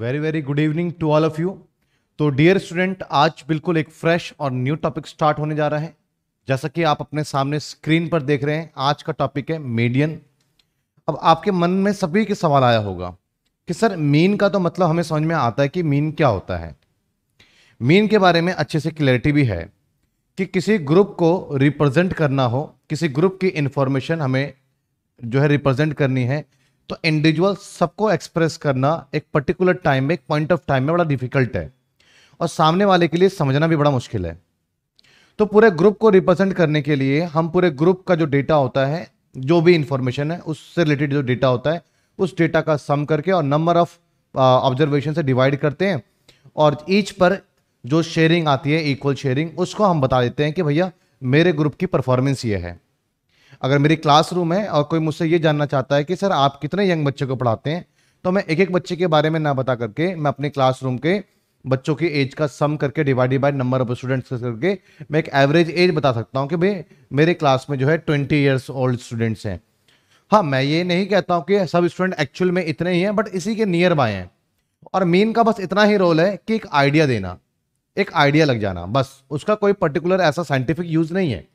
very very good evening to all of you तो dear student आज बिल्कुल एक फ्रेश और न्यू टॉपिक स्टार्ट होने जा रहा है जैसा कि आप अपने सामने स्क्रीन पर देख रहे हैं आज का टॉपिक है मीडियन अब आपके मन में सभी के सवाल आया होगा कि सर मीन का तो मतलब हमें समझ में आता है कि मीन क्या होता है मीन के बारे में अच्छे से क्लैरिटी भी है कि किसी ग्रुप को रिप्रेजेंट करना हो किसी ग्रुप की इंफॉर्मेशन हमें जो है रिप्रेजेंट करनी है तो इंडिविजुअल सबको एक्सप्रेस करना एक पर्टिकुलर टाइम में एक पॉइंट ऑफ टाइम में बड़ा डिफिकल्ट है और सामने वाले के लिए समझना भी बड़ा मुश्किल है तो पूरे ग्रुप को रिप्रेजेंट करने के लिए हम पूरे ग्रुप का जो डेटा होता है जो भी इंफॉर्मेशन है उससे रिलेटेड जो डेटा होता है उस डेटा का सम करके और नंबर ऑफ ऑब्जर्वेशन से डिवाइड करते हैं और ईच पर जो शेयरिंग आती है इक्वल शेयरिंग उसको हम बता देते हैं कि भैया मेरे ग्रुप की परफॉर्मेंस ये है अगर मेरी क्लासरूम है और कोई मुझसे ये जानना चाहता है कि सर आप कितने यंग बच्चे को पढ़ाते हैं तो मैं एक एक बच्चे के बारे में ना बता करके मैं अपने क्लासरूम के बच्चों की एज का सम करके divided by number of students करके मैं एक एवरेज एज बता सकता हूँ कि भाई मेरे क्लास में जो है ट्वेंटी ईयर्स ओल्ड स्टूडेंट्स हैं हाँ मैं ये नहीं कहता हूँ कि सब स्टूडेंट एक्चुअल में इतने ही हैं बट इसी के नियर बाय हैं और मेन का बस इतना ही रोल है कि एक आइडिया देना एक आइडिया लग जाना बस उसका कोई पर्टिकुलर ऐसा साइंटिफिक यूज़ नहीं है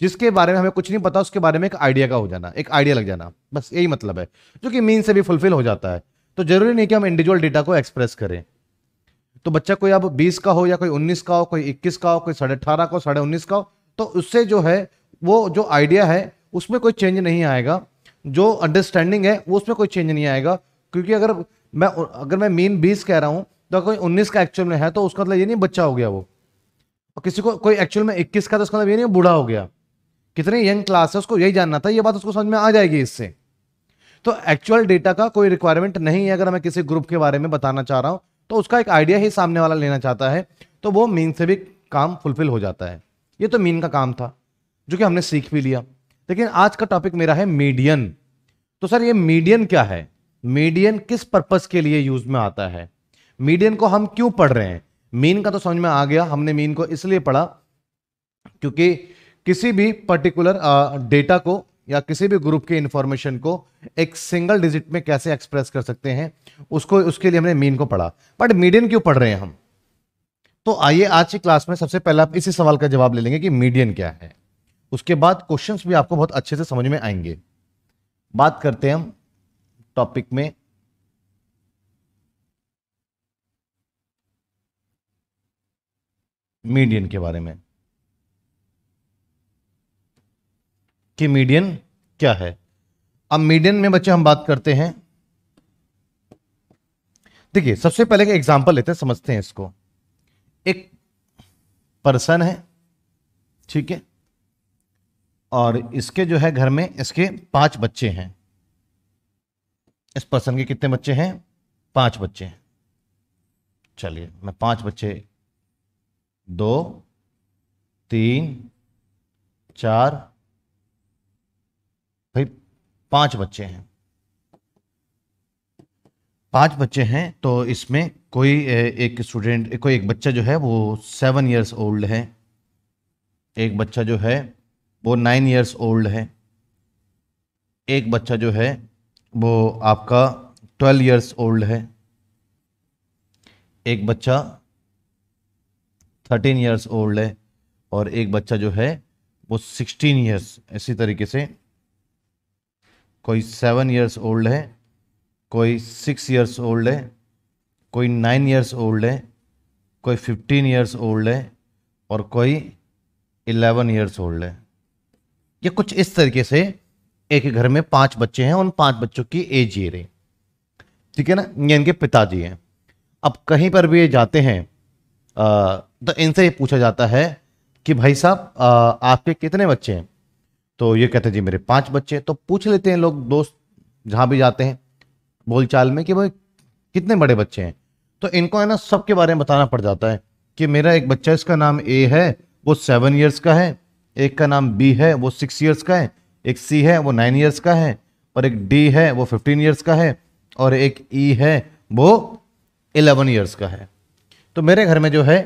जिसके बारे में हमें कुछ नहीं पता उसके बारे में एक आइडिया का हो जाना एक आइडिया लग जाना बस यही मतलब है जो कि मीन से भी फुलफिल हो जाता है तो जरूरी नहीं कि हम इंडिविजुअल डेटा को एक्सप्रेस करें तो बच्चा कोई अब 20 का हो या कोई 19 का हो कोई 21 का हो कोई साढ़े अठारह का हो साढ़े उन्नीस का हो तो उससे जो है वो जो आइडिया है उसमें कोई चेंज नहीं आएगा जो अंडरस्टैंडिंग है वो उसमें कोई चेंज नहीं आएगा क्योंकि अगर मैं अगर मैं मीन बीस कह रहा हूँ तो कोई उन्नीस का एक्चुअल में है तो उसका मतलब ये नहीं बच्चा हो गया वो और किसी को कोई एक्चुअल में इक्कीस का तो उसका मतलब ये नहीं बूढ़ा हो गया कितने यंग क्लास है उसको यही जानना था ये बात उसको समझ में आ जाएगी इससे तो एक्चुअल डेटा का कोई रिक्वायरमेंट नहीं है अगर मैं किसी ग्रुप के बारे में बताना चाह रहा हूं तो उसका एक आइडिया ही सामने वाला लेना चाहता है तो वो मीन से भी काम फुलफिल हो जाता है ये तो मीन का काम था जो कि हमने सीख भी लिया लेकिन आज का टॉपिक मेरा है मीडियन तो सर ये मीडियन क्या है मीडियन किस पर्पज़ के लिए यूज़ में आता है मीडियन को हम क्यों पढ़ रहे हैं मीन का तो समझ में आ गया हमने मीन को इसलिए पढ़ा क्योंकि किसी भी पर्टिकुलर डेटा को या किसी भी ग्रुप के इंफॉर्मेशन को एक सिंगल डिजिट में कैसे एक्सप्रेस कर सकते हैं उसको उसके लिए हमने मीन को पढ़ा बट मीडियन क्यों पढ़ रहे हैं हम तो आइए आज की क्लास में सबसे पहले आप इसी सवाल का जवाब ले लेंगे कि मीडियन क्या है उसके बाद क्वेश्चंस भी आपको बहुत अच्छे से समझ में आएंगे बात करते हैं हम टॉपिक में मीडियन के बारे में कि मीडियन क्या है अब मीडियन में बच्चे हम बात करते हैं देखिए सबसे पहले एक एग्जाम्पल लेते हैं समझते हैं इसको एक पर्सन है ठीक है और इसके जो है घर में इसके पांच बच्चे हैं इस पर्सन के कितने बच्चे हैं पांच बच्चे हैं चलिए मैं पांच बच्चे दो तीन चार पांच बच्चे हैं पांच बच्चे हैं तो इसमें कोई एक स्टूडेंट कोई एक बच्चा जो है वो सेवन इयर्स ओल्ड है एक बच्चा जो है वो नाइन इयर्स ओल्ड है एक बच्चा जो है वो आपका ट्वेल्व इयर्स ओल्ड है एक बच्चा थर्टीन इयर्स ओल्ड है और एक बच्चा जो है वो सिक्सटीन इयर्स इसी तरीके से कोई सेवन ईयर्स ओल्ड है कोई सिक्स ईयर्स ओल्ड है कोई नाइन ईयर्स ओल्ड है कोई फिफ्टीन ईयर्स ओल्ड है और कोई इलेवन ईयर्स ओल्ड है ये कुछ इस तरीके से एक घर में पांच बच्चे हैं उन पांच बच्चों की एज ये रही ठीक है ना ये इनके पिताजी हैं अब कहीं पर भी ये जाते हैं तो इनसे ये पूछा जाता है कि भाई साहब आपके कितने बच्चे हैं तो ये कहते हैं जी मेरे पांच बच्चे तो पूछ लेते हैं लोग दोस्त जहाँ भी जाते हैं बोलचाल में कि भाई कितने बड़े बच्चे हैं तो इनको है ना सबके बारे में बताना पड़ जाता है कि मेरा एक बच्चा इसका नाम ए है वो सेवन ईयर्स का है एक का नाम बी है वो सिक्स ईयर्स का है एक सी है वो नाइन ईयर्स का है और एक डी है वो फिफ्टीन ईयर्स का है और एक ई e है वो इलेवन ईयर्स का है तो मेरे घर में जो है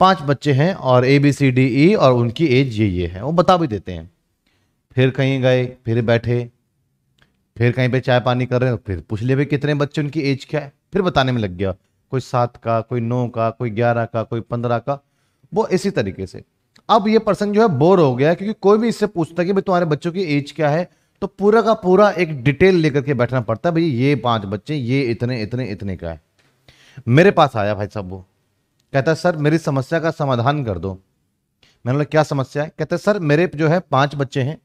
पांच बच्चे हैं और A B C D E और उनकी एज ये ये है वो बता भी देते हैं फिर कहीं गए फिर बैठे फिर कहीं पे चाय पानी कर रहे हैं फिर पूछ लिया भाई कितने बच्चे उनकी एज क्या है फिर बताने में लग गया कोई सात का कोई नौ का कोई ग्यारह का कोई पंद्रह का वो इसी तरीके से अब ये पर्सन जो है बोर हो गया क्योंकि कोई भी इससे पूछता कि भाई तुम्हारे बच्चों की एज क्या है तो पूरा का पूरा एक डिटेल लेकर के बैठना पड़ता है भाई ये पांच बच्चे ये इतने इतने इतने का है मेरे पास आया भाई साहब वो कहता है सर मेरी समस्या का समाधान कर दो मैंने बोला क्या समस्या है कहते सर मेरे जो है पांच बच्चे हैं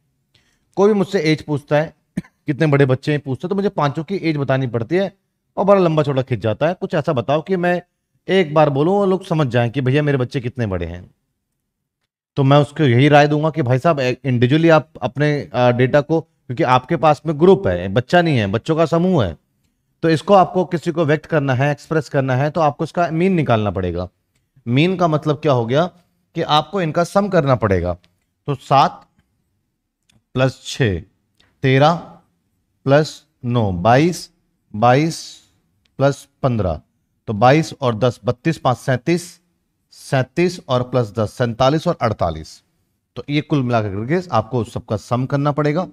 कोई भी मुझसे एज पूछता है कितने बड़े बच्चे हैं पूछते तो मुझे पांचों की एज बतानी पड़ती है और बड़ा लंबा छोटा खिंच जाता है कुछ ऐसा बताओ कि मैं एक बार बोलूं और लोग समझ जाएं कि भैया मेरे बच्चे कितने बड़े हैं तो मैं उसको यही राय दूंगा कि भाई साहब इंडिविजुअली आप अपने डेटा को क्योंकि आपके पास में ग्रुप है बच्चा नहीं है बच्चों का समूह है तो इसको आपको किसी को व्यक्त करना है एक्सप्रेस करना है तो आपको इसका मीन निकालना पड़ेगा मीन का मतलब क्या हो गया कि आपको इनका सम करना पड़ेगा तो सात प्लस छ तेरह प्लस नौ बाईस बाईस प्लस पंद्रह तो बाईस और दस बत्तीस पाँच सैंतीस सैंतीस और प्लस दस सैंतालीस और अड़तालीस तो ये कुल मिलाकर करके आपको सबका सम करना पड़ेगा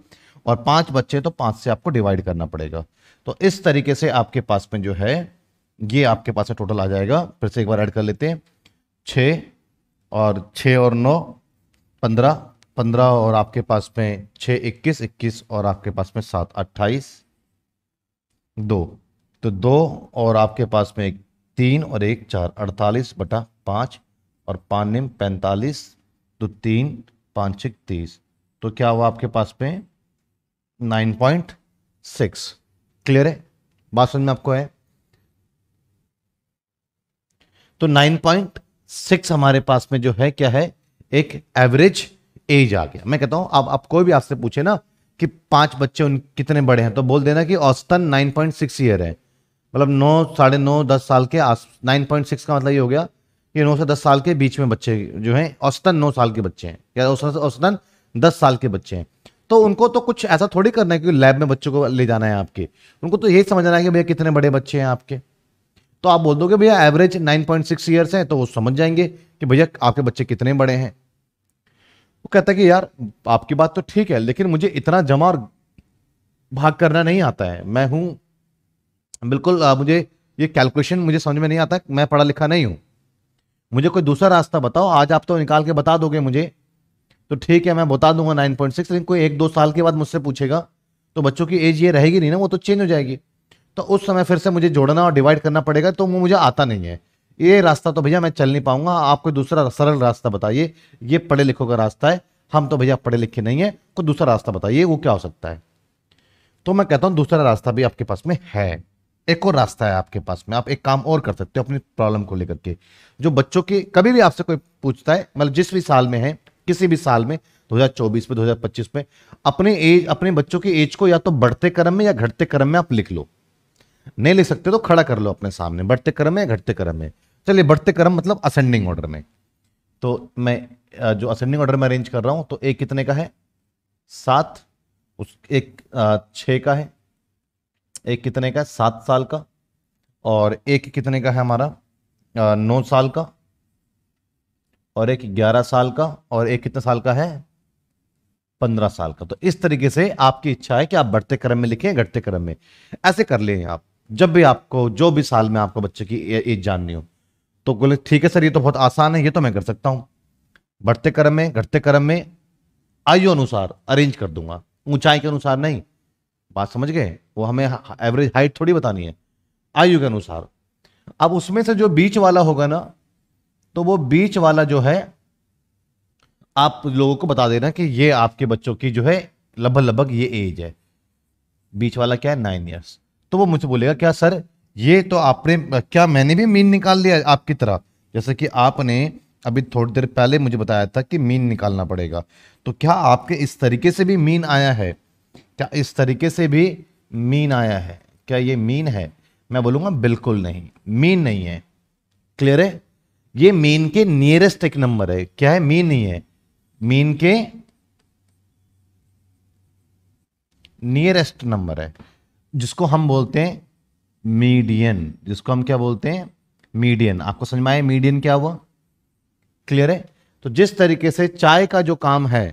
और पांच बच्चे तो पांच से आपको डिवाइड करना पड़ेगा तो इस तरीके से आपके पास में जो है ये आपके पास टोटल आ जाएगा फिर से एक बार ऐड कर लेते हैं छ और छः और नौ पंद्रह पंद्रह और आपके पास में छः इक्कीस इक्कीस और आपके पास में सात अट्ठाईस दो तो दो और आपके पास में एक तीन और एक चार अड़तालीस बटा पाँच और पाँच निम पैंतालीस तो तीन पाँच छः तीस तो क्या हुआ आपके पास में नाइन पॉइंट सिक्स क्लियर है बात समझ में आपको है तो नाइन पॉइंट सिक्स हमारे पास में जो है क्या है एक एवरेज एज आ गया मैं कहता हूं अब आप कोई भी आपसे पूछे ना कि पांच बच्चे उन कितने बड़े हैं तो बोल देना कि औसतन नाइन पॉइंट सिक्स ईयर है मतलब नौ साढ़े नौ दस साल के आस नाइन पॉइंट सिक्स का मतलब ये हो गया कि नौ से दस साल के बीच में बच्चे जो हैं औसतन नौ साल के बच्चे हैं या औसतन दस साल के बच्चे हैं तो उनको तो कुछ ऐसा थोड़ी करना है कि लैब में बच्चों को ले जाना है आपके उनको तो यही समझना है कि भैया कितने बड़े बच्चे हैं आपके तो आप बोल दोगे भैया एवरेज 9.6 पॉइंट ईयर्स हैं तो वो समझ जाएंगे कि भैया आपके बच्चे कितने बड़े हैं वो कहता है कि यार आपकी बात तो ठीक है लेकिन मुझे इतना जमा और भाग करना नहीं आता है मैं हूं बिल्कुल आ, मुझे ये कैलकुलेशन मुझे समझ में नहीं आता मैं पढ़ा लिखा नहीं हूं मुझे कोई दूसरा रास्ता बताओ आज आप तो निकाल के बता दोगे मुझे तो ठीक है मैं बता दूंगा 9.6 लेकिन कोई एक दो साल के बाद मुझसे पूछेगा तो बच्चों की एज ये रहेगी नहीं ना वो तो चेंज हो जाएगी तो उस समय फिर से मुझे जोड़ना और डिवाइड करना पड़ेगा तो वो मुझे आता नहीं है ये रास्ता तो भैया मैं चल नहीं पाऊंगा आपको दूसरा सरल रास्ता बताइए ये पढ़े लिखों का रास्ता है हम तो भैया पढ़े लिखे नहीं है कोई दूसरा रास्ता बताइए वो क्या हो सकता है तो मैं कहता हूं दूसरा रास्ता भी आपके पास में है एक और रास्ता है आपके पास में आप एक काम और कर सकते हो अपनी प्रॉब्लम को लेकर के जो बच्चों के कभी भी आपसे कोई पूछता है मतलब जिस भी साल में है किसी भी साल में 2024 में 2025 में अपने एज अपने बच्चों की एज को या तो बढ़ते क्रम में या घटते क्रम में आप लिख लो नहीं ले सकते तो खड़ा कर लो अपने सामने बढ़ते क्रम में घटते क्रम में चलिए बढ़ते क्रम मतलब असेंडिंग ऑर्डर में तो मैं जो असेंडिंग ऑर्डर में अरेंज कर रहा हूं तो एक कितने का है सात उस एक छ का है एक कितने का है सात साल का और एक कितने का है हमारा नौ साल का और एक ग्यारह साल का और एक कितने साल का है पंद्रह साल का तो इस तरीके से आपकी इच्छा है कि आप बढ़ते क्रम में लिखें घटते क्रम में ऐसे कर लें आप जब भी आपको जो भी साल में आपको बच्चे की एज जाननी हो तो बोले ठीक है सर ये तो बहुत आसान है ये तो मैं कर सकता हूं बढ़ते क्रम में घटते क्रम में आयु अनुसार अरेंज कर दूंगा ऊंचाई के अनुसार नहीं बात समझ गए वो हमें एवरेज हाइट थोड़ी बतानी है आयु के अनुसार अब उसमें से जो बीच वाला होगा ना तो वो बीच वाला जो है आप लोगों को बता देना कि ये आपके बच्चों की जो है लगभग लगभग ये एज है बीच वाला क्या है नाइन ईयर्स तो वो मुझसे बोलेगा क्या सर ये तो आपने क्या मैंने भी मीन निकाल लिया आपकी तरह जैसे कि आपने अभी थोड़ी देर पहले मुझे बताया था कि मीन निकालना पड़ेगा तो क्या आपके इस तरीके से भी मीन आया है क्या इस तरीके से भी मीन आया है क्या ये मीन है मैं बोलूँगा बिल्कुल नहीं मीन नहीं है क्लियर है ये मीन के नियरेस्ट एक नंबर है क्या है मीन नहीं है मीन के नियरेस्ट नंबर है जिसको हम बोलते हैं मीडियन जिसको हम क्या बोलते हैं मीडियन आपको समझ में आया मीडियन क्या हुआ क्लियर है तो जिस तरीके से चाय का जो काम है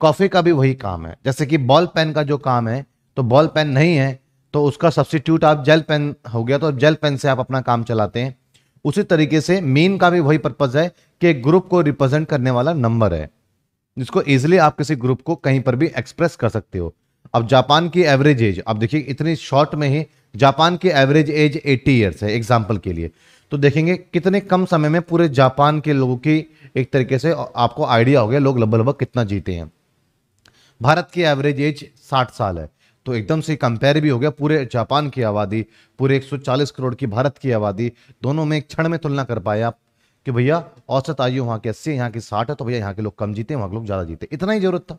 कॉफी का भी वही काम है जैसे कि बॉल पेन का जो काम है तो बॉल पेन नहीं है तो उसका सब्सटीट्यूट आप जेल पेन हो गया तो जेल पेन से आप अपना काम चलाते हैं उसी तरीके से मीन का भी वही पर्पज है कि एक ग्रुप को रिप्रेजेंट करने वाला नंबर है जिसको इजिली आप किसी ग्रुप को कहीं पर भी एक्सप्रेस कर सकते हो अब जापान की एवरेज एज अब देखिए इतनी शॉर्ट में ही जापान की एवरेज एज 80 इयर्स है एग्जाम्पल के लिए तो देखेंगे कितने कम समय में पूरे जापान के लोगों की एक तरीके से आपको आइडिया हो गया लोग लगभग लगभग कितना जीते हैं भारत की एवरेज एज 60 साल है तो एकदम से कंपेयर भी हो गया पूरे जापान की आबादी पूरे 140 करोड़ की भारत की आबादी दोनों में एक क्षण में तुलना कर पाए आप कि भैया औसत आयु वहां की अस्सी यहाँ की साठ है तो भैया यहाँ के लोग कम जीते हैं के लोग ज़्यादा जीते इतना ही जरूरत था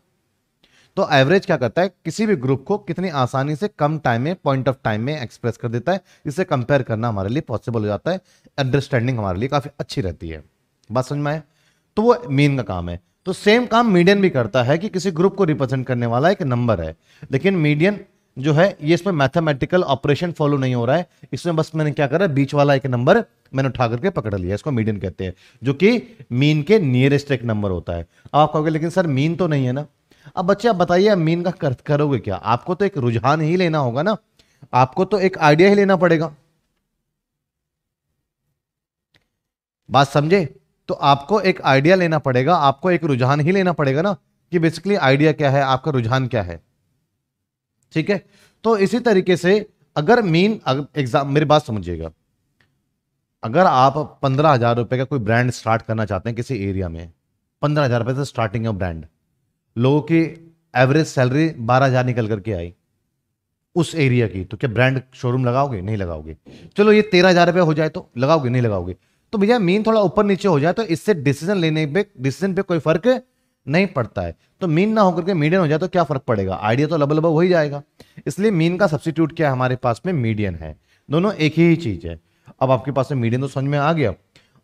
तो एवरेज क्या करता है किसी भी ग्रुप को कितनी आसानी से कम टाइम में पॉइंट ऑफ टाइम में एक्सप्रेस कर देता है इसे कंपेयर करना हमारे लिए पॉसिबल हो जाता है अंडरस्टैंडिंग हमारे लिए काफ़ी अच्छी रहती है बात समझ में आए तो वो मीन का काम है तो सेम काम मीडियन भी करता है कि किसी ग्रुप को रिप्रेजेंट करने वाला एक नंबर है लेकिन मीडियन जो है ये इसमें मैथमेटिकल ऑपरेशन फॉलो नहीं हो रहा है इसमें बस मैंने क्या करा बीच वाला एक नंबर मैंने उठा करके पकड़ लिया इसको मीडियन कहते हैं जो कि मीन के नियरेस्ट एक नंबर होता है अब आप कहोगे लेकिन सर मीन तो नहीं है ना अब बच्चे आप बताइए आप मीन का कर, करोगे क्या आपको तो एक रुझान ही लेना होगा ना आपको तो एक आइडिया ही लेना पड़ेगा बात समझे तो आपको एक आइडिया लेना पड़ेगा आपको एक रुझान ही लेना पड़ेगा ना कि बेसिकली आइडिया क्या है आपका रुझान क्या है ठीक है तो इसी तरीके से अगर मीन एग्जाम मेरी बात समझिएगा अगर आप पंद्रह हजार रुपए का कोई ब्रांड स्टार्ट करना चाहते हैं किसी एरिया में पंद्रह हजार रुपए से स्टार्टिंग है ब्रांड लोगों की एवरेज सैलरी बारह हजार निकल करके आई उस एरिया की तो क्या ब्रांड शोरूम लगाओगे नहीं लगाओगे चलो ये तेरह हजार रुपये हो जाए तो लगाओगे नहीं लगाओगे तो भैया मीन थोड़ा ऊपर नीचे हो जाए तो इससे डिसीजन लेने पे डिसीजन पे कोई फर्क नहीं पड़ता है तो मीन ना होकर के मीडियन हो जाए तो क्या फर्क पड़ेगा आइडिया तो लब लब हो ही जाएगा इसलिए मीन का सब्सिट्यूट क्या हमारे पास में मीडियन है दोनों एक ही चीज है अब आपके पास में मीडियन तो समझ में आ गया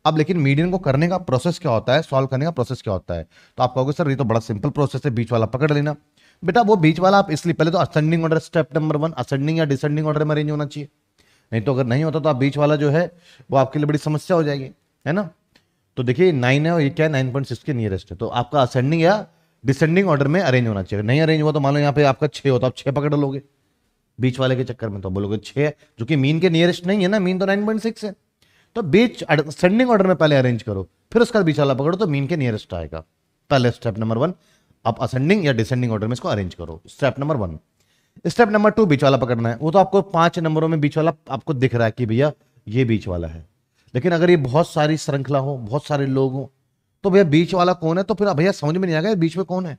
अब लेकिन मीडियन को करने का प्रोसेस क्या होता है सॉल्व करने का प्रोसेस क्या होता है तो आप कहोगे सर ये तो बड़ा सिंपल प्रोसेस है बीच वाला पकड़ लेना बेटा वो बीच वाला आप इसलिए पहले तो ascending order step number one ascending या डिसेंडिंग ऑर्डर में अरेंज होना चाहिए नहीं तो अगर नहीं होता तो आप बीच वाला जो है वो आपके लिए बड़ी समस्या हो जाएगी है ना तो देखिए नाइन है और ये क्या है नाइन पॉइंट सिक्स के नियरेस्ट है तो आपका असेंडिंग या डिसेंडिंग ऑर्डर में अरेंज होना चाहिए नहीं अरेंज हुआ तो मान लो यहाँ पे आपका छः होता तो आप छः पकड़ लोगे बीच वाले के चक्कर में तो बोलोगे छः जो कि मीन के नियरेस्ट नहीं है ना मीन तो नाइन पॉइंट सिक्स है तो बीच सेंडिंग ऑर्डर में पहले अरेंज करो फिर उसका बीच वाला पकड़ो तो मीन के नियरेस्ट आएगा पहले स्टेप नंबर वन आप असेंडिंग या डिसेंडिंग ऑर्डर में इसको अरेंज करो step number one step number two बीच वाला पकड़ना है वो तो आपको पांच नंबरों में बीच वाला आपको दिख रहा है कि भैया ये बीच वाला है लेकिन अगर ये बहुत सारी श्रृंखला हो बहुत सारे लोग हो तो भैया बीच वाला कौन है तो फिर भैया समझ में नहीं आ गया बीच में कौन है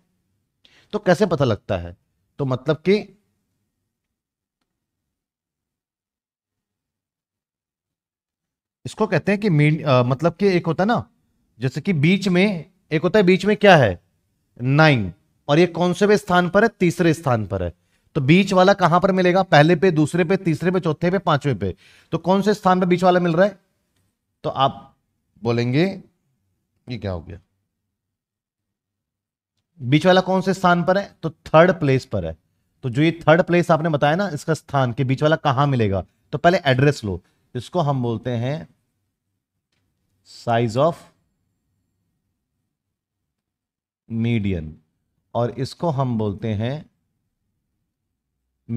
तो कैसे पता लगता है तो मतलब कि इसको कहते हैं कि मीन मतलब कि एक होता है ना जैसे कि बीच में एक होता है बीच में क्या है नाइन और ये कौन से स्थान पर है तीसरे स्थान पर है तो बीच वाला कहां पर मिलेगा पहले पे दूसरे पे तीसरे पे चौथे पे पांचवे पे तो कौन से स्थान पर बीच वाला मिल रहा है तो आप बोलेंगे ये क्या हो गया बीच वाला कौन से स्थान पर है तो थर्ड प्लेस पर है तो जो ये थर्ड प्लेस आपने बताया ना इसका स्थान के बीच वाला कहां मिलेगा तो पहले एड्रेस लो इसको हम बोलते हैं साइज ऑफ मीडियन और इसको हम बोलते हैं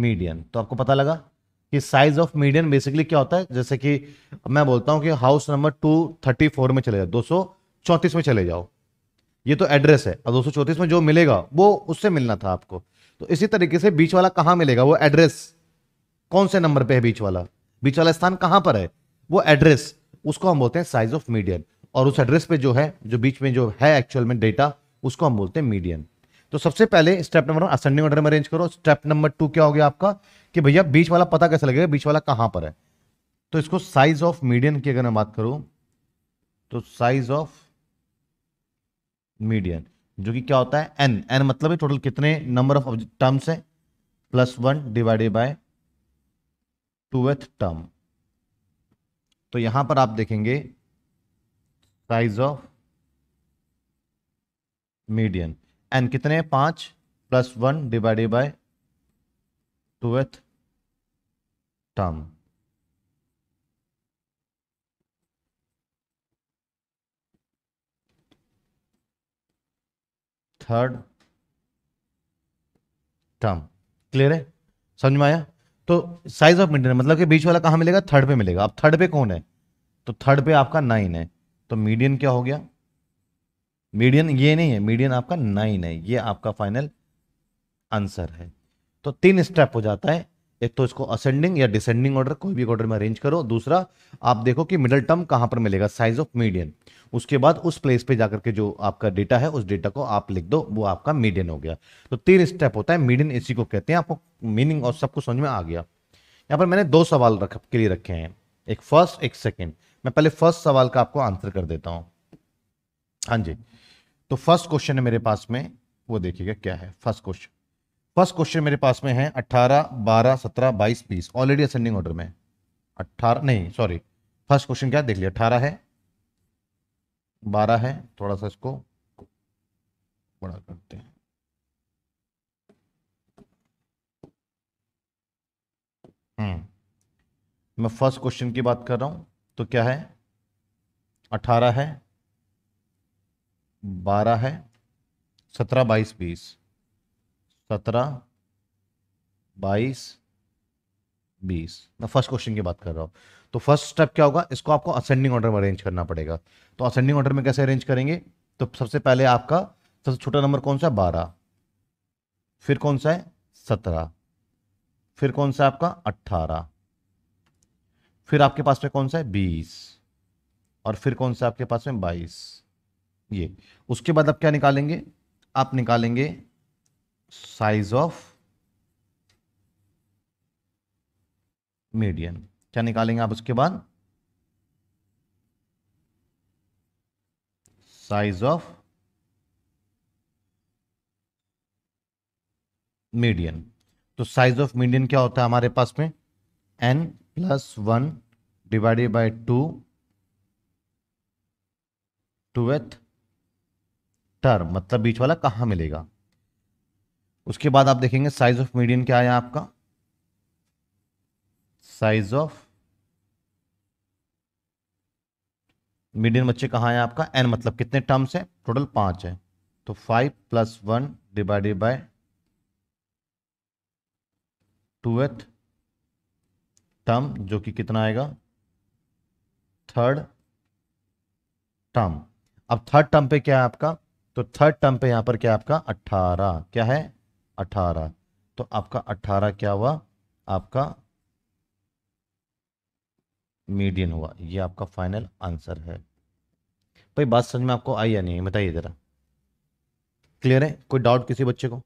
मीडियन तो आपको पता लगा कि साइज ऑफ मीडियन बेसिकली क्या होता है जैसे कि मैं बोलता हूं कि house number two thirty four में चले जाओ दो सौ चौंतीस में चले जाओ ये तो एड्रेस है और दो सौ चौंतीस में जो मिलेगा वो उससे मिलना था आपको तो इसी तरीके से बीच वाला कहां मिलेगा वो एड्रेस कौन से नंबर पे है बीच वाला बीच वाला स्थान कहां पर है वो एड्रेस उसको हम बोलते हैं साइज ऑफ मीडियन और उस एड्रेस पे जो है जो बीच में जो है एक्चुअल में डेटा उसको हम बोलते हैं मीडियन तो सबसे पहले step number one ascending order में अरेंज करो स्टेप नंबर टू क्या हो गया आपका कि भैया बीच वाला पता कैसे लगेगा बीच वाला कहां पर है तो इसको साइज ऑफ मीडियन की अगर मैं बात करूं तो साइज ऑफ मीडियन जो कि क्या होता है एन एन मतलब टोटल कितने नंबर ऑफ टर्म्स है plus one divided by twoth term तो यहां पर आप देखेंगे साइज ऑफ मीडियन एन कितने पांच plus one divided by twelfth term third term clear है समझ में आया तो साइज ऑफ मीडियन मतलब कि बीच वाला कहा मिलेगा थर्ड पे मिलेगा अब थर्ड पे कौन है तो थर्ड पे आपका नाइन है तो मीडियन क्या हो गया मीडियन ये नहीं है मीडियन आपका नाइन है ये आपका फाइनल आंसर है तो तीन स्टेप हो जाता है एक तो इसको असेंडिंग या डिसेंडिंग ऑर्डर कोई भी ऑर्डर में अरेंज करो दूसरा आप देखो कि मिडल टर्म कहाँ पर मिलेगा साइज ऑफ मीडियन उसके बाद उस प्लेस पे जाकर के जो आपका डेटा है उस डेटा को आप लिख दो वो आपका मीडियन हो गया तो तीन स्टेप होता है मीडियन इसी को कहते हैं आपको मीनिंग और सब कुछ समझ में आ गया यहाँ पर मैंने दो सवाल रख के लिए रखे हैं एक फर्स्ट एक सेकेंड मैं पहले फर्स्ट सवाल का आपको आंसर कर देता हूँ हाँ जी तो फर्स्ट क्वेश्चन है मेरे पास में वो देखिएगा क्या है फर्स्ट क्वेश्चन फर्स्ट क्वेश्चन मेरे पास में है अट्ठारह बारह सत्रह बाईस बीस ऑलरेडी असेंडिंग ऑर्डर में अट्ठारह नहीं सॉरी फर्स्ट क्वेश्चन क्या देख लिया अट्ठारह है बारह है थोड़ा सा इसको बड़ा करते हैं हम्म मैं फर्स्ट क्वेश्चन की बात कर रहा हूं तो क्या है अठारह है बारह है सत्रह बाईस बीस सत्रह बाईस बीस मैं फर्स्ट क्वेश्चन की बात कर रहा हूं तो फर्स्ट स्टेप क्या होगा इसको आपको असेंडिंग ऑर्डर में अरेंज करना पड़ेगा तो असेंडिंग ऑर्डर में कैसे अरेंज करेंगे तो सबसे पहले आपका सबसे छोटा नंबर कौन सा है बारह फिर कौन सा है सत्रह फिर कौन सा है आपका अट्ठारह फिर आपके पास में कौन सा है बीस और फिर कौन सा आपके पास में बाईस ये उसके बाद आप क्या निकालेंगे आप निकालेंगे साइज ऑफ मीडियन क्या निकालेंगे आप उसके बाद साइज ऑफ मीडियन तो साइज ऑफ मीडियन क्या होता है हमारे पास में n plus one divided by two twoth term मतलब बीच वाला कहां मिलेगा उसके बाद आप देखेंगे साइज ऑफ मीडियन क्या आया आपका साइज ऑफ मीडियन बच्चे कहा आया आपका एन मतलब कितने टर्म्स है टोटल पांच है तो five plus one divided by twoth term जो कि कितना आएगा थर्ड टर्म अब थर्ड टर्म पे क्या है आपका तो थर्ड टर्म पे यहां पर क्या है आपका अट्ठारह क्या है अठारह तो आपका अठारह क्या हुआ आपका मीडियन हुआ ये आपका फाइनल आंसर है भाई बात समझ में आपको आई या नहीं बताइए ज़रा क्लियर है कोई डाउट किसी बच्चे को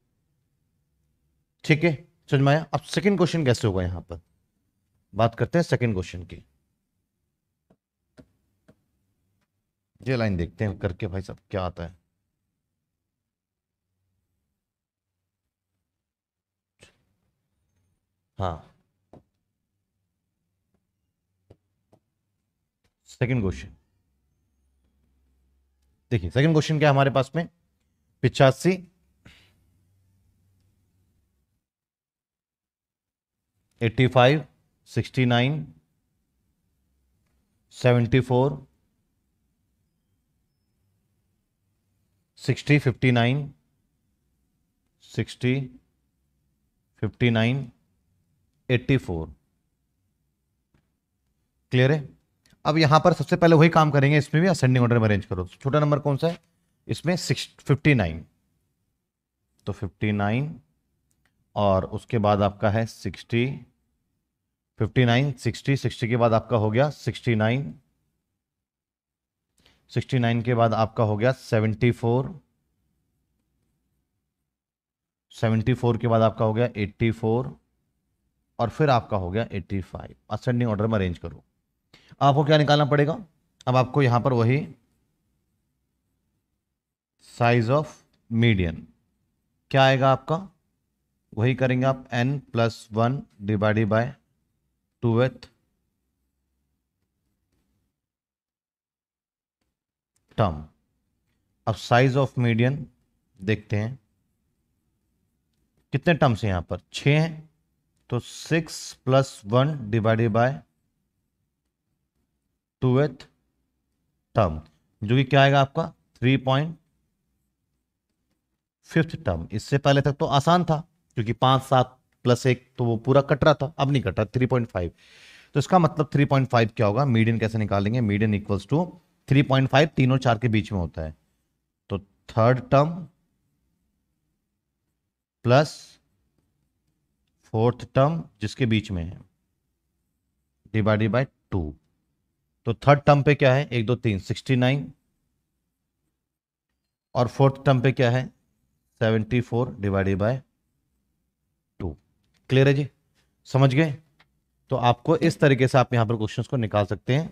ठीक है समझ में आया अब सेकंड क्वेश्चन कैसे होगा यहां पर बात करते हैं सेकंड क्वेश्चन की ये लाइन देखते हैं करके भाई साहब क्या आता है हाँ सेकंड क्वेश्चन देखिए सेकंड क्वेश्चन क्या हमारे पास में पिचासी eighty five sixty nine seventy four sixty fifty nine sixty fifty nine eighty four clear है अब यहां पर सबसे पहले वही काम करेंगे इसमें भी असेंडिंग ऑर्डर में अरेंज करो छोटा नंबर कौन सा है इसमें सिक्स फिफ्टी नाइन तो फिफ्टी नाइन और उसके बाद आपका है sixty fifty nine sixty sixty के बाद आपका हो गया सिक्सटी नाइन सिक्सटी नाइन के बाद आपका हो गया सेवेंटी फोर सेवेंटी फोर के बाद आपका हो गया एट्टी फोर और फिर आपका हो गया 85 फाइव असेंडिंग ऑर्डर में अरेंज करो आपको क्या निकालना पड़ेगा अब आपको यहां पर वही साइज ऑफ मीडियन क्या आएगा आपका वही करेंगे आप n plus one divided by two eth term अब साइज ऑफ मीडियन देखते हैं कितने टर्म्स हैं यहां पर छह हैं तो six plus one divided by twoth term जो कि क्या आएगा आपका थ्री पॉइंट फिफ्थ टर्म इससे पहले तक तो आसान था क्योंकि पांच सात प्लस एक तो वो पूरा कट रहा था अब नहीं कट रहा थ्री पॉइंट फाइव तो इसका मतलब थ्री पॉइंट फाइव क्या होगा मीडियन कैसे निकालेंगे median equals to three point five तीन और चार के बीच में होता है तो third term plus fourth term जिसके बीच में है डिवाइडेड बाय टू तो थर्ड टर्म पे क्या है एक दो तीन सिक्सटी नाइन और फोर्थ टर्म पे क्या है seventy four divided by two clear है जी समझ गए तो आपको इस तरीके से आप यहां पर क्वेश्चन को निकाल सकते हैं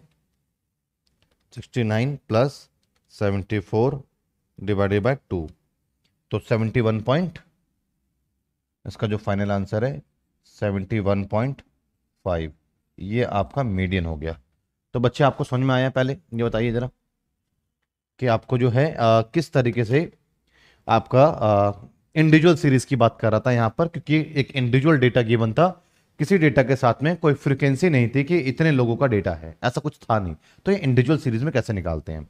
sixty nine plus seventy four divided by two तो सेवेंटी वन पॉइंट इसका जो फाइनल आंसर है सेवेंटी वन पॉइंट फाइव ये आपका मीडियन हो गया तो बच्चे आपको समझ में आया पहले ये बताइए ज़रा कि आपको जो है आ, किस तरीके से आपका इंडिविजुअल सीरीज की बात कर रहा था यहाँ पर क्योंकि एक इंडिविजुअल डेटा गिवन था किसी डेटा के साथ में कोई फ्रिक्वेंसी नहीं थी कि इतने लोगों का डेटा है ऐसा कुछ था नहीं तो ये इंडिविजुअल सीरीज में कैसे निकालते हैं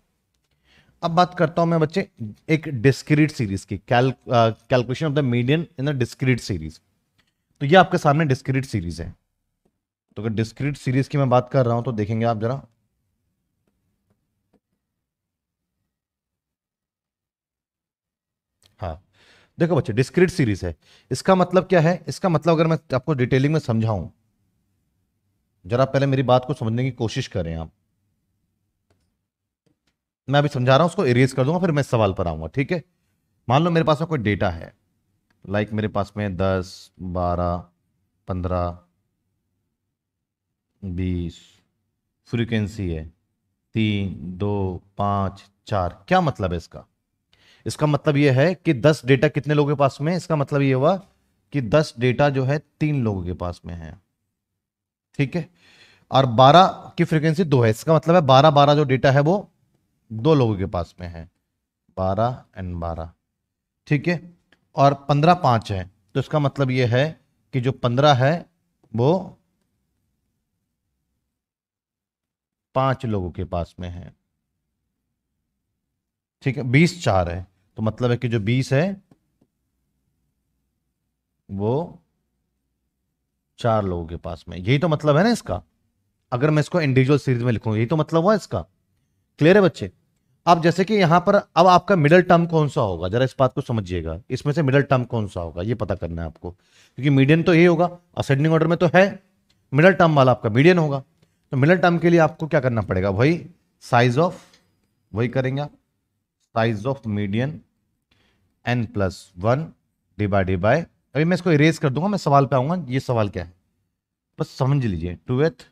अब बात करता हूं मैं बच्चे एक डिस्क्रीट सीरीज की calculation of the median in the discrete series तो ये आपके सामने डिस्क्रीट सीरीज है तो अगर डिस्क्रीट सीरीज की मैं बात कर रहा हूं तो देखेंगे आप जरा हाँ देखो बच्चे डिस्क्रीट सीरीज है इसका मतलब क्या है इसका मतलब अगर मैं आपको डिटेलिंग में समझाऊं जरा पहले मेरी बात को समझने की कोशिश करें आप मैं अभी समझा रहा हूँ उसको इरेज कर दूंगा फिर मैं सवाल पर आऊंगा ठीक है मान लो मेरे पास में कोई डेटा है लाइक मेरे पास में दस बारह पंद्रह बीस फ्रीक्वेंसी है तीन दो पाँच चार क्या मतलब है इसका इसका मतलब यह है कि दस डेटा कितने लोगों के पास में इसका मतलब ये हुआ कि दस डेटा जो है तीन लोगों के पास में है ठीक है और बारह की फ्रीक्वेंसी दो है इसका मतलब है बारह बारह जो डेटा है वो दो लोगों के पास में है बारह एंड बारह ठीक है और पंद्रह पांच है तो इसका मतलब यह है कि जो पंद्रह है वो पांच लोगों के पास में है ठीक है बीस चार है तो मतलब है कि जो बीस है वो चार लोगों के पास में यही तो मतलब है ना इसका अगर मैं इसको इंडिविजुअल सीरीज में लिखूं यही तो मतलब हुआ इसका क्लियर है बच्चे अब जैसे कि यहां पर अब आपका मिडल टर्म कौन सा होगा जरा इस बात को समझिएगा इसमें से मिडल टर्म कौन सा होगा ये पता करना है आपको क्योंकि मीडियन तो यही होगा असेंडिंग ऑर्डर में तो है मिडल टर्म वाला आपका मीडियन होगा तो मिडल टर्म के लिए आपको क्या करना पड़ेगा वही साइज ऑफ वही करेंगे size of median n plus one divided by अभी मैं इसको इरेज कर दूंगा मैं सवाल पे आऊंगा ये सवाल क्या है बस समझ लीजिए टूएथ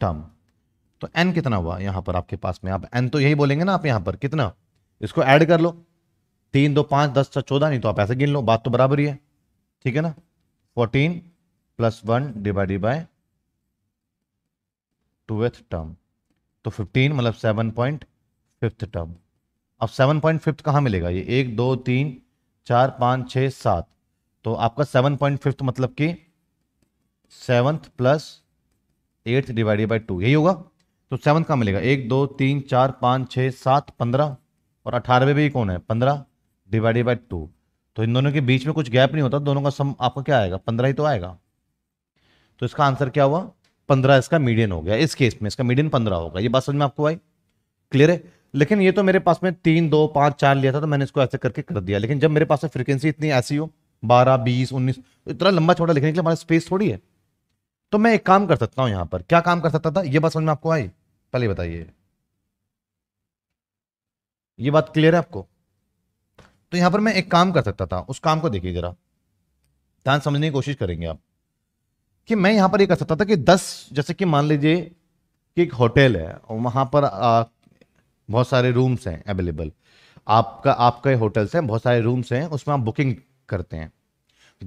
टर्म तो एन कितना हुआ यहां पर आपके पास में आप एन तो यही बोलेंगे ना आप यहां पर कितना इसको ऐड कर लो तीन दो पांच दस छह चौदह नहीं तो आप ऐसे गिन लो बात तो बराबर ही है ठीक है ना fourteen plus one divided by twoth term तो फिफ्टीन मतलब सेवन पॉइंट फिफ्थ टर्म अब सेवन पॉइंट फिफ्थ कहां मिलेगा ये एक दो तीन चार पांच छः सात तो आपका सेवन पॉइंट फिफ्थ मतलब कि seventh plus eighth divided by two यही होगा तो सेवन कहाँ मिलेगा एक दो तीन चार पाँच छः सात पंद्रह और अठारहवें भी कौन है पंद्रह डिवाइडेड बाई टू तो इन दोनों के बीच में कुछ गैप नहीं होता दोनों का सम आपको क्या आएगा पंद्रह ही तो आएगा तो इसका आंसर क्या हुआ पंद्रह इसका मीडियन हो गया इस केस में इसका मीडियन पंद्रह होगा ये बात समझ में आपको आई क्लियर है लेकिन ये तो मेरे पास में तीन दो पाँच चार लिया था तो मैंने इसको ऐसे करके कर दिया लेकिन जब मेरे पास में फ्रिक्वेंसी इतनी ऐसी हो बारह बीस उन्नीस तो इतना लंबा छोटा लिखने के लिए हमारा स्पेस थोड़ी है तो मैं एक काम कर सकता हूँ यहाँ पर क्या काम कर सकता था ये बात समझ में आपको आई पहले बताइए ये बात क्लियर है आपको तो यहां पर मैं एक काम कर सकता था उस काम को देखिए जरा ध्यान समझने की कोशिश करेंगे आप कि मैं यहां पर ये यह कर सकता था कि दस जैसे कि मान लीजिए कि एक होटल है और वहां पर आ, बहुत सारे रूम्स हैं अवेलेबल आपका आपके होटल्स हैं बहुत सारे रूम्स हैं उसमें आप बुकिंग करते हैं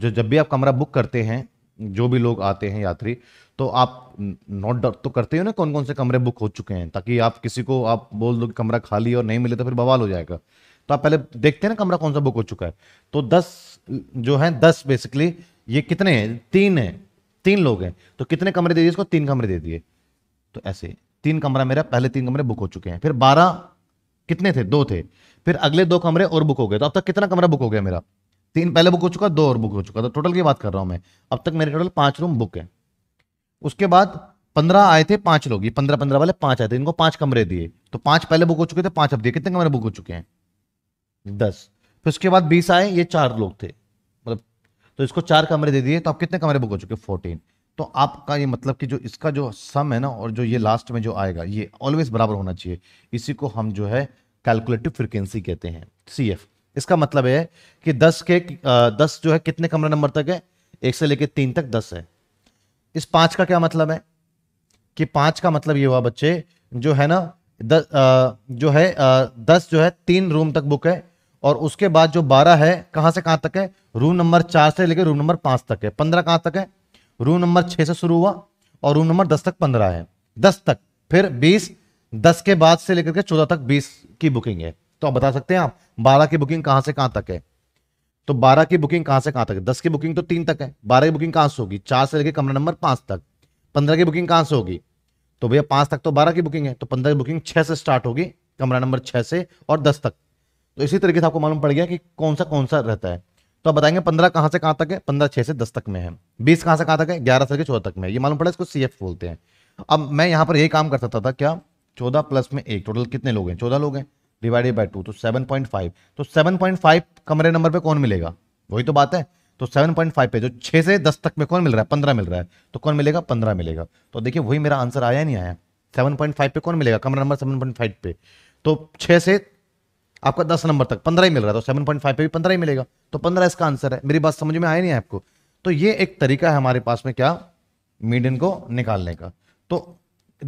जो जब भी आप कमरा बुक करते हैं जो भी लोग आते हैं यात्री तो आप नोट तो करते हो ना कौन कौन से कमरे बुक हो चुके हैं ताकि आप किसी को आप बोल दो कमरा खाली और नहीं मिले तो फिर बवाल हो जाएगा तो आप पहले देखते हैं ना कमरा कौन सा बुक हो चुका है तो दस जो है दस बेसिकली ये कितने हैं तीन हैं तीन लोग हैं तो कितने कमरे दे दिए इसको तीन कमरे दे दिए तो ऐसे तीन कमरा मेरा पहले तीन कमरे बुक हो चुके हैं फिर बारह कितने थे दो थे फिर अगले दो कमरे और बुक हो गए तो अब तक कितना कमरा बुक हो गया मेरा तीन पहले बुक हो चुका दो और बुक हो चुका तो टोटल की बात कर रहा हूँ मैं अब तक मेरे टोटल पांच रूम बुक है उसके बाद पंद्रह आए थे पांच लोग ये पंद्रह पंद्रह वाले पांच आए थे इनको पांच कमरे दिए तो पांच पहले बुक हो चुके थे पांच अब दिए कितने कमरे बुक हो चुके हैं दस फिर उसके बाद बीस आए ये चार लोग थे मतलब तो इसको चार कमरे दे दिए तो आप कितने कमरे बुक हो चुके फोर्टीन तो आपका ये मतलब कि जो इसका जो सम है ना और जो ये लास्ट में जो आएगा ये ऑलवेज बराबर होना चाहिए इसी को हम जो है कैलकुलेटिव फ्रिक्वेंसी कहते हैं सी एफ इसका मतलब है कि दस के दस जो है कितने कमरा नंबर तक है एक से लेकर तीन तक दस है इस पांच का क्या मतलब है कि पांच का मतलब ये हुआ बच्चे जो है ना दस जो है दस जो है तीन रूम तक बुक है और उसके बाद जो बारह है कहाँ से कहाँ तक है रूम नंबर चार से लेकर रूम नंबर पाँच तक है पंद्रह कहाँ तक है रूम नंबर छः से शुरू हुआ और रूम नंबर दस तक पंद्रह है दस तक फिर बीस दस के बाद से लेकर के चौदह तक बीस की बुकिंग है तो आप बता सकते हैं आप बारह की बुकिंग कहां से कहां तक है तो बारह की बुकिंग कहां से कहां तक है दस की बुकिंग तो तीन तक है बारह की बुकिंग कहां से होगी चार से लेकर कमरा नंबर पांच तक पंद्रह की बुकिंग कहां से होगी तो भैया पांच तक तो बारह की बुकिंग है तो पंद्रह की बुकिंग छह से स्टार्ट होगी कमरा नंबर छह से और दस तक तो इसी तरीके से आपको मालूम पड़ गया कि कौन सा कौन सा रहता है तो आप बताएंगे पंद्रह कहां से कहां तक है पंद्रह छह से दस तक में है बीस कहां से कहां तक है ग्यारह से लेकर चौदह तक में ये मालूम पड़ा इसको सी बोलते हैं अब मैं यहाँ पर यही काम कर सकता था क्या चौदह प्लस में एक टोटल कितने लोग हैं चौदह लोग हैं डिवाइडेड बाई टू तो सेवन पॉइंट फाइव तो सेवन पॉइंट फाइव कमरे नंबर पे कौन मिलेगा वही तो बात है तो सेवन पॉइंट फाइव पे जो छः से दस तक में कौन मिल रहा है पंद्रह मिल रहा है तो कौन मिलेगा पंद्रह मिलेगा तो देखिए वही मेरा आंसर आया नहीं आया सेवन पॉइंट फाइव पे कौन मिलेगा कमरा नंबर सेवन पॉइंट फाइव पे तो छः से आपका दस नंबर तक पंद्रह ही मिल रहा है तो सेवन पॉइंट फाइव पे भी पंद्रह ही मिलेगा तो पंद्रह इसका आंसर है मेरी बात समझ में आया नहीं है आपको तो ये एक तरीका है हमारे पास में क्या मीडियन को निकालने का तो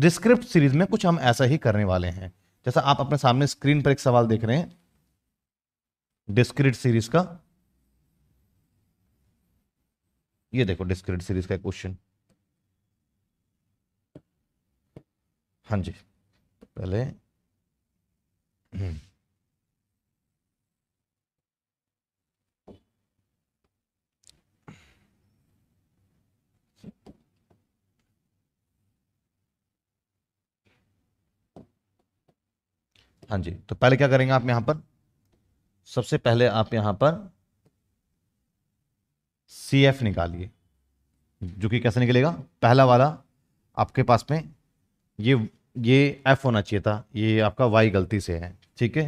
डिस्क्रिप्ट सीरीज में कुछ हम ऐसा ही करने वाले हैं जैसा आप अपने सामने स्क्रीन पर एक सवाल देख रहे हैं डिस्क्रिट सीरीज का ये देखो डिस्क्रिट सीरीज का क्वेश्चन हाँ जी पहले हाँ जी तो पहले क्या करेंगे आप यहाँ पर सबसे पहले आप यहाँ पर सी एफ निकालिए जो कि कैसे निकलेगा पहला वाला आपके पास में ये ये एफ होना चाहिए था ये आपका वाई गलती से है ठीक है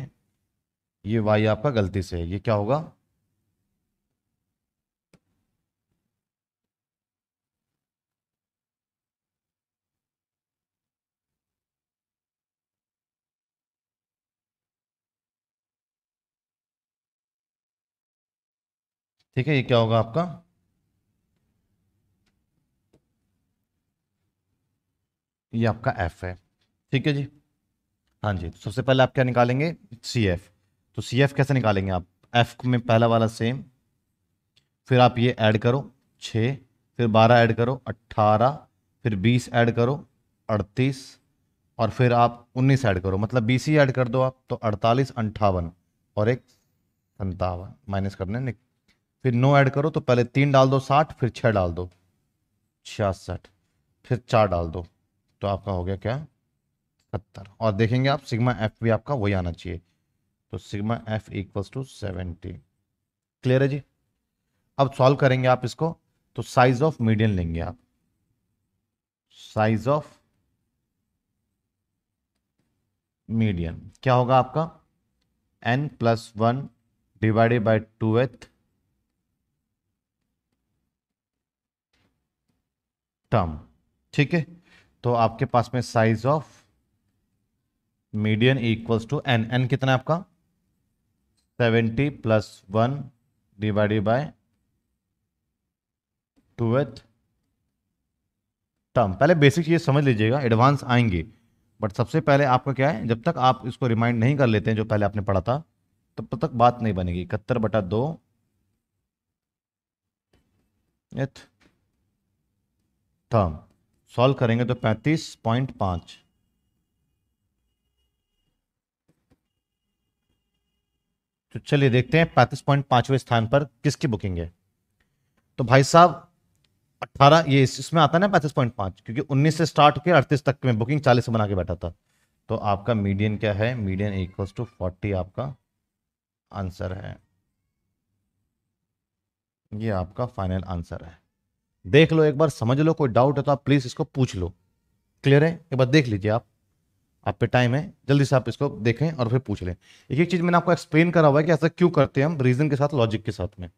ये वाई आपका गलती से है ये क्या होगा ठीक है ये क्या होगा आपका ये आपका एफ है ठीक है जी हाँ जी तो सबसे पहले आप क्या निकालेंगे सी एफ तो सी एफ कैसे निकालेंगे आप एफ में पहला वाला सेम फिर आप ये ऐड करो छः फिर बारह ऐड करो अट्ठारह फिर बीस ऐड करो अड़तीस और फिर आप उन्नीस ऐड करो मतलब बीस ही ऐड कर दो आप तो अड़तालीस अंठावन और एक संतावन माइनस करने फिर नो ऐड करो तो पहले तीन डाल दो साठ फिर छः डाल दो छियासठ फिर चार डाल दो तो आपका हो गया क्या सत्तर और देखेंगे आप सिग्मा एफ भी आपका वही आना चाहिए तो sigma f equals to seventy clear है जी अब सॉल्व करेंगे आप इसको तो साइज ऑफ मीडियन लेंगे आप साइज ऑफ मीडियन क्या होगा आपका n plus one divided by two eth term ठीक है तो आपके पास में size of median equals to n n कितना है आपका seventy plus one divided by twoth term पहले बेसिक चीज़ समझ लीजिएगा एडवांस आएंगे बट सबसे पहले आपका क्या है जब तक आप इसको रिमाइंड नहीं कर लेते हैं जो पहले आपने पढ़ा था तब तक बात नहीं बनेगी इकहत्तर बटा दो एथ टर्म सॉल्व करेंगे तो पैंतीस पॉइंट पांच तो चलिए देखते हैं पैंतीस पॉइंट पांचवें स्थान पर किसकी बुकिंग है तो भाई साहब 18 ये इसमें आता है ना पैंतीस पॉइंट पांच क्योंकि 19 से स्टार्ट होकर 38 तक में बुकिंग 40 से बना के बैठा था तो आपका मीडियन क्या है मीडियन इक्वल्स टू 40 आपका आंसर है ये आपका फाइनल आंसर है देख लो एक बार समझ लो कोई डाउट है तो आप प्लीज़ इसको पूछ लो क्लियर है एक बार देख लीजिए आप आप पे टाइम है जल्दी से आप इसको देखें और फिर पूछ लें एक एक चीज़ मैंने आपको एक्सप्लेन करा हुआ है कि ऐसा क्यों करते हैं हम रीज़न के साथ लॉजिक के साथ में